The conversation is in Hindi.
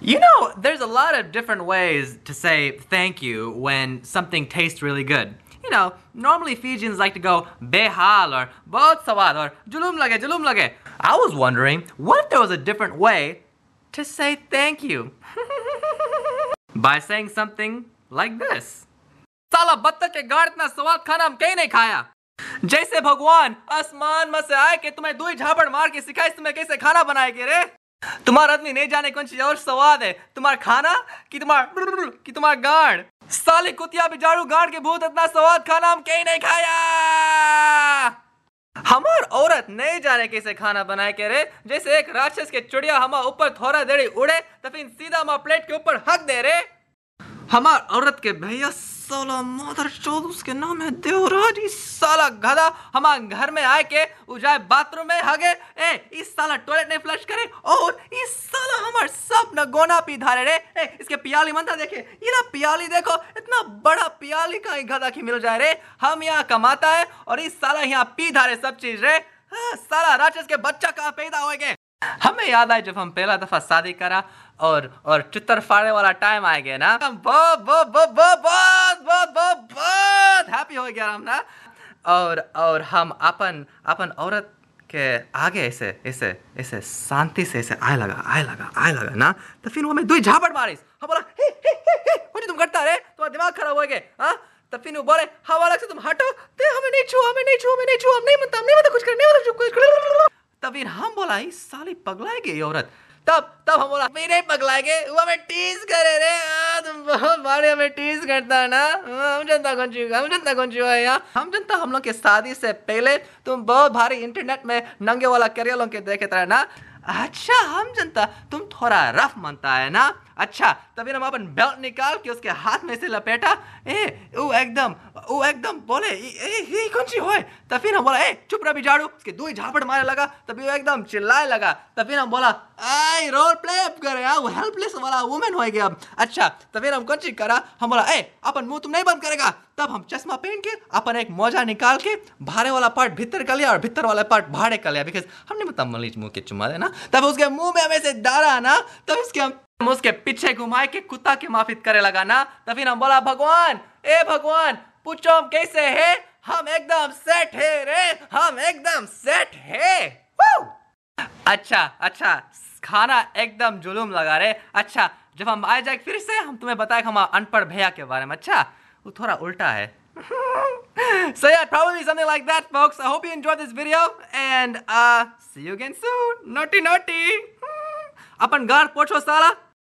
You know, there's a lot of different ways to say thank you when something tastes really good. You know, normally Fijians like to go behal or both sawad or julum lage, julum lage. I was wondering, what if there was a different way to say thank you? By saying something like this. Sala batta ke gartna sawad khana hum kahin nahi khaya. जैसे भगवान आसमान में से ke tumhe तुम्हें दुई झापड़ मार के सिखाए kaise khana खाना बनाए तुम्हारा आदमी नहीं जाने कौन चीज और स्वाद है तुम्हारा खाना कि तुम्हारा कि तुम्हारा गांड साले कुतिया बिजारू गांड के भूत इतना सवाद खाना हम कहीं नहीं खाया हमार औरत नहीं जाने कैसे खाना बनाए के रे जैसे एक राक्षस के चुड़िया हमारे ऊपर थोड़ा देरी उड़े तो फिर सीधा हमारा प्लेट के ऊपर हक दे रहे हमार औरत के भैया साला मदर चौद उसके नाम है देवरारी साला गधा हमार घर में आए के उजाए बाथरूम में हगे ए इस साला टॉयलेट नहीं फ्लश करे और इस साला हमार सब न गोना पी धारे रे ए इसके पियाली मंदा देखे ये ना पियाली देखो इतना बड़ा पियाली का गधा की मिल जाए रे हम यहाँ कमाता है और इस साला यहाँ पी धारे सब चीज रे हाँ, साला राक्षस के बच्चा कहाँ पैदा होएगे हमें याद आए जब हम पहला दफा शादी करा और और चित्र फाड़े वाला टाइम आ गया ना हम बहुत बहुत बहुत बहुत बहुत बहुत बहुत बहुत हैप्पी हो गया हम ना और और हम अपन अपन औरत के आगे ऐसे ऐसे ऐसे शांति से ऐसे आए लगा आए लगा आए लगा ना तो फिर वो हमें दुई झापड़ मारिस हम बोला हे हे हे हे मुझे तुम करता रहे तुम्हारा दिमाग खराब हो गया हाँ तब तो फिर वो बोले हवा हाँ, अलग से तुम हटो ते हमें नहीं छू हमें नहीं छू हमें नहीं छू हम नहीं मनता हम नहीं मनता कुछ करने वाला कुछ तब फिर हम बोला इस साली पगलाए गए औरत तब तब हम बोला मेरे पगलाए गए वो हमें टीज करे रे बहुत बारे हमें टीज करता है ना हम जनता कौन चुके हम जनता कौन चुके हैं यहाँ हम जनता हम लोग के शादी से पहले तुम बहुत भारी इंटरनेट में नंगे वाला करियर लोग के देखे था ना अच्छा हम जनता तुम थोड़ा रफ मानता है ना अच्छा तभी हम अपन बेल्ट निकाल के उसके हाथ में से लपेटा ए वो एकदम वो एकदम बोले ए, ये कौन सी होए तो फिर हम बोला ए चुप रह बिजाड़ू उसके दो ही झापड़ मारने लगा तभी वो एकदम चिल्लाए लगा तो फिर हम बोला आई रोल प्ले कर यार वो हेल्पलेस वाला वुमेन हो गया अब अच्छा तो फिर हम कौन सी करा हम बोला ए अपन मुंह तुम नहीं बंद करेगा तब हम चश्मा पहन के अपन एक मोजा निकाल के भारे वाला पार्ट भीतर कर लिया और भीतर वाला पार्ट भाड़े कर लिया बिकॉज हमने मतलब मलिज मुंह के चुमा देना तब उसके मुंह में हमें से डाला लगाना तब इसके हम उसके पीछे घुमाए के कुत्ता के माफित करे लगाना तो फिर हम बोला भगवान ए भगवान पूछो हम कैसे है हम एकदम सेट है रे हम एकदम सेट है अच्छा अच्छा खाना एकदम जुलूम लगा रहे अच्छा जब हम आए जाए फिर से हम तुम्हें बताए हमारा अनपढ़ भैया के बारे में अच्छा वो थोड़ा उल्टा है so yeah, probably something like that, folks. I hope you enjoyed this video, and uh, see you again soon. Naughty, naughty. आपण गार साला?